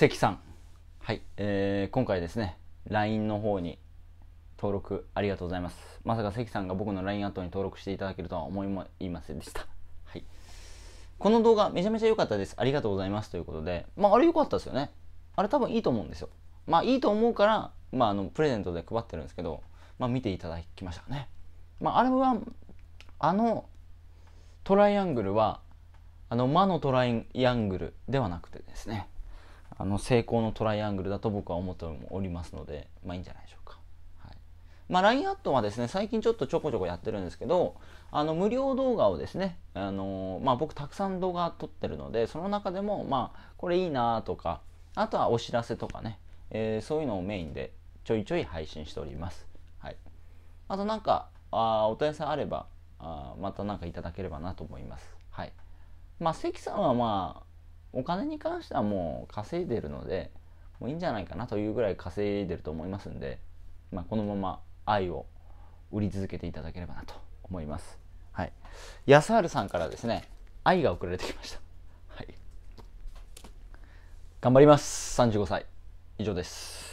関さん。はい、えー、今回ですね、LINE の方に登録ありがとうございます。まさか関さんが僕の LINE アットに登録していただけるとは思いませんでした。はい。この動画めちゃめちゃ良かったです。ありがとうございます。ということで、まああれ良かったですよね。あれ多分いいと思うんですよ。まあいいと思うから、まああのプレゼントで配ってるんですけど、まあ見ていただきましたね。まああれは、あのトライアングルは、あの魔のトライアングルではなくてですね、あの成功のトライアングルだと僕は思っておりますので、まあいいんじゃないでしょうか。はい、まあ LINE アットはですね、最近ちょっとちょこちょこやってるんですけど、あの無料動画をですね、あのー、まあ僕たくさん動画撮ってるので、その中でもまあこれいいなとか、あとはお知らせとかね、えー、そういうのをメインでちょいちょい配信しております。はい。あとなんか、あお問い合わせあれば、あまた何かいただければなと思います。はい。まあ関さんはまあ、お金に関してはもう稼いでるのでもういいんじゃないかなというぐらい稼いでると思いますんで、まあ、このまま愛を売り続けていただければなと思います。はい、安春さんからですね愛が送られてきました、はい、頑張ります35歳以上です